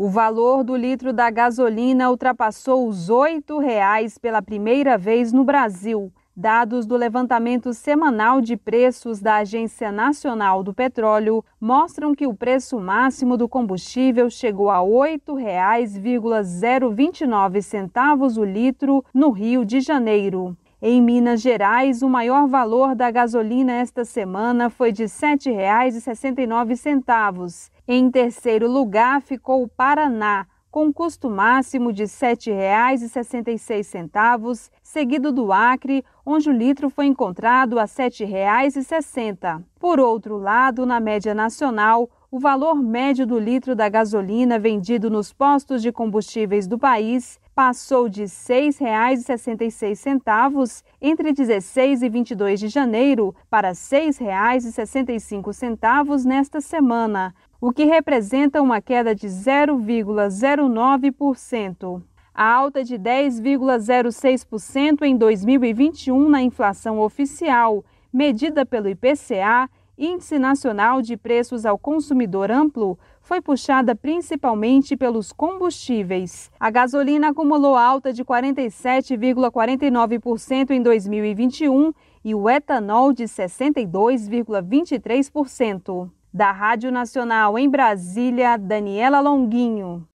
O valor do litro da gasolina ultrapassou os R$ 8,00 pela primeira vez no Brasil. Dados do levantamento semanal de preços da Agência Nacional do Petróleo mostram que o preço máximo do combustível chegou a R$ 8,029 o litro no Rio de Janeiro. Em Minas Gerais, o maior valor da gasolina esta semana foi de R$ 7,69 em terceiro lugar ficou o Paraná, com custo máximo de R$ 7,66, seguido do Acre, onde o litro foi encontrado a R$ 7,60. Por outro lado, na média nacional, o valor médio do litro da gasolina vendido nos postos de combustíveis do país passou de R$ 6,66 entre 16 e 22 de janeiro para R$ 6,65 nesta semana, o que representa uma queda de 0,09%. A alta de 10,06% em 2021 na inflação oficial, medida pelo IPCA, Índice Nacional de Preços ao Consumidor Amplo, foi puxada principalmente pelos combustíveis. A gasolina acumulou alta de 47,49% em 2021 e o etanol de 62,23%. Da Rádio Nacional em Brasília, Daniela Longuinho.